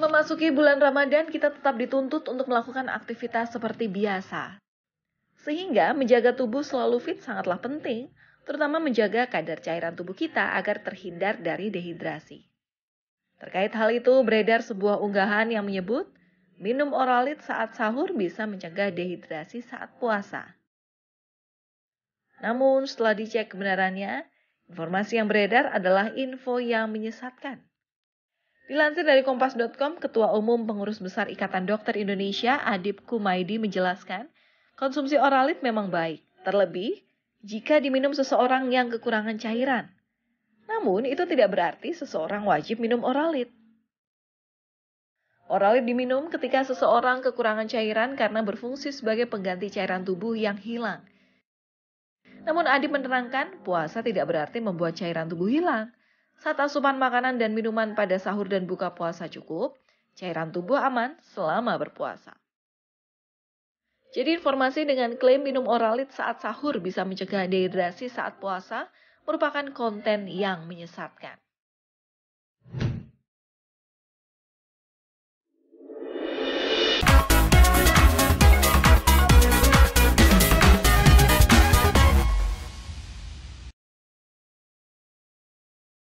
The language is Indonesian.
Memasuki bulan Ramadan, kita tetap dituntut untuk melakukan aktivitas seperti biasa. Sehingga menjaga tubuh selalu fit sangatlah penting, terutama menjaga kadar cairan tubuh kita agar terhindar dari dehidrasi. Terkait hal itu, beredar sebuah unggahan yang menyebut, minum oralit saat sahur bisa mencegah dehidrasi saat puasa. Namun setelah dicek kebenarannya, informasi yang beredar adalah info yang menyesatkan. Dilansir dari Kompas.com, Ketua Umum Pengurus Besar Ikatan Dokter Indonesia Adib Kumaidi menjelaskan, konsumsi oralit memang baik, terlebih jika diminum seseorang yang kekurangan cairan. Namun, itu tidak berarti seseorang wajib minum oralit. Oralit diminum ketika seseorang kekurangan cairan karena berfungsi sebagai pengganti cairan tubuh yang hilang. Namun Adi menerangkan, puasa tidak berarti membuat cairan tubuh hilang. Saat asupan makanan dan minuman pada sahur dan buka puasa cukup, cairan tubuh aman selama berpuasa. Jadi informasi dengan klaim minum oralit saat sahur bisa mencegah dehidrasi saat puasa merupakan konten yang menyesatkan.